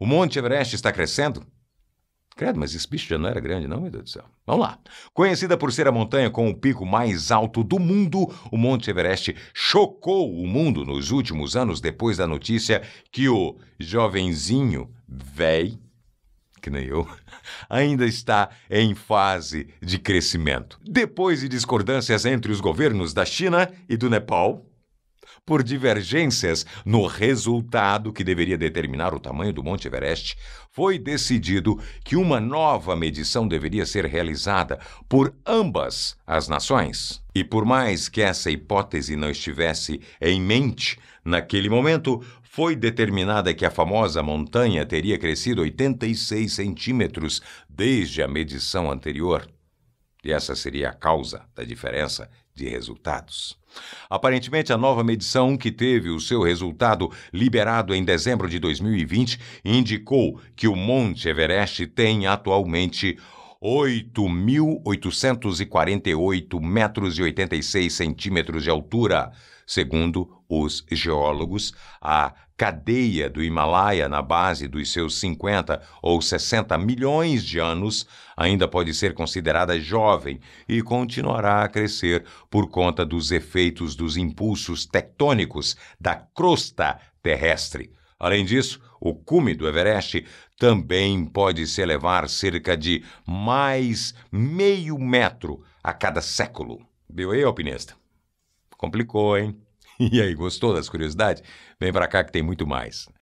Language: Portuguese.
O Monte Everest está crescendo? Credo, mas esse bicho já não era grande, não, meu Deus do céu. Vamos lá. Conhecida por ser a montanha com o pico mais alto do mundo, o Monte Everest chocou o mundo nos últimos anos depois da notícia que o jovenzinho velho, que nem eu, ainda está em fase de crescimento. Depois de discordâncias entre os governos da China e do Nepal, por divergências no resultado que deveria determinar o tamanho do Monte Everest, foi decidido que uma nova medição deveria ser realizada por ambas as nações. E por mais que essa hipótese não estivesse em mente naquele momento, foi determinada que a famosa montanha teria crescido 86 centímetros desde a medição anterior. E essa seria a causa da diferença de resultados. Aparentemente, a nova medição, que teve o seu resultado liberado em dezembro de 2020, indicou que o Monte Everest tem atualmente 8.848 metros e 86 centímetros de altura, segundo os geólogos, a cadeia do Himalaia, na base dos seus 50 ou 60 milhões de anos, ainda pode ser considerada jovem e continuará a crescer por conta dos efeitos dos impulsos tectônicos da crosta terrestre. Além disso, o cume do Everest também pode se elevar cerca de mais meio metro a cada século. Viu aí, alpinista? Complicou, hein? E aí, gostou das curiosidades? Vem pra cá que tem muito mais.